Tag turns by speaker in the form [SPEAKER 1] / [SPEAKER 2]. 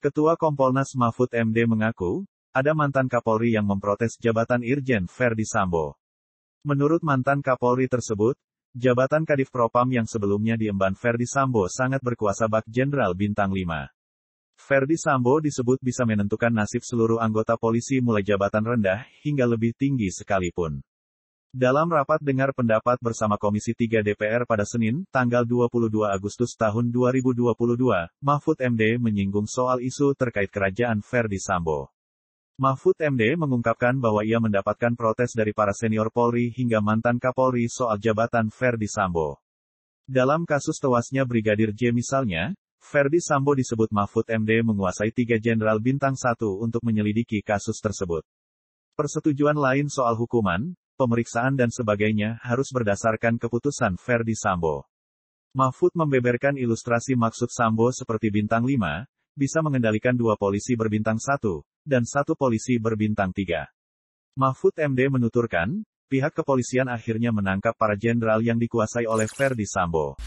[SPEAKER 1] Ketua Kompolnas Mahfud MD mengaku, ada mantan Kapolri yang memprotes jabatan Irjen Ferdi Sambo. Menurut mantan Kapolri tersebut, jabatan Kadif Propam yang sebelumnya diemban Ferdi Sambo sangat berkuasa bak Jenderal Bintang 5. Ferdi Sambo disebut bisa menentukan nasib seluruh anggota polisi mulai jabatan rendah hingga lebih tinggi sekalipun. Dalam rapat dengar pendapat bersama Komisi 3 DPR pada Senin, tanggal 22 Agustus tahun 2022, Mahfud MD menyinggung soal isu terkait kerajaan Verdi Sambo. Mahfud MD mengungkapkan bahwa ia mendapatkan protes dari para senior Polri hingga mantan Kapolri soal jabatan Verdi Sambo. Dalam kasus tewasnya Brigadir J misalnya, Verdi Sambo disebut Mahfud MD menguasai tiga jenderal bintang satu untuk menyelidiki kasus tersebut. Persetujuan lain soal hukuman, pemeriksaan dan sebagainya harus berdasarkan keputusan Verdi Sambo. Mahfud membeberkan ilustrasi maksud Sambo seperti bintang 5, bisa mengendalikan dua polisi berbintang satu dan satu polisi berbintang tiga. Mahfud MD menuturkan, pihak kepolisian akhirnya menangkap para jenderal yang dikuasai oleh Ferdi Sambo.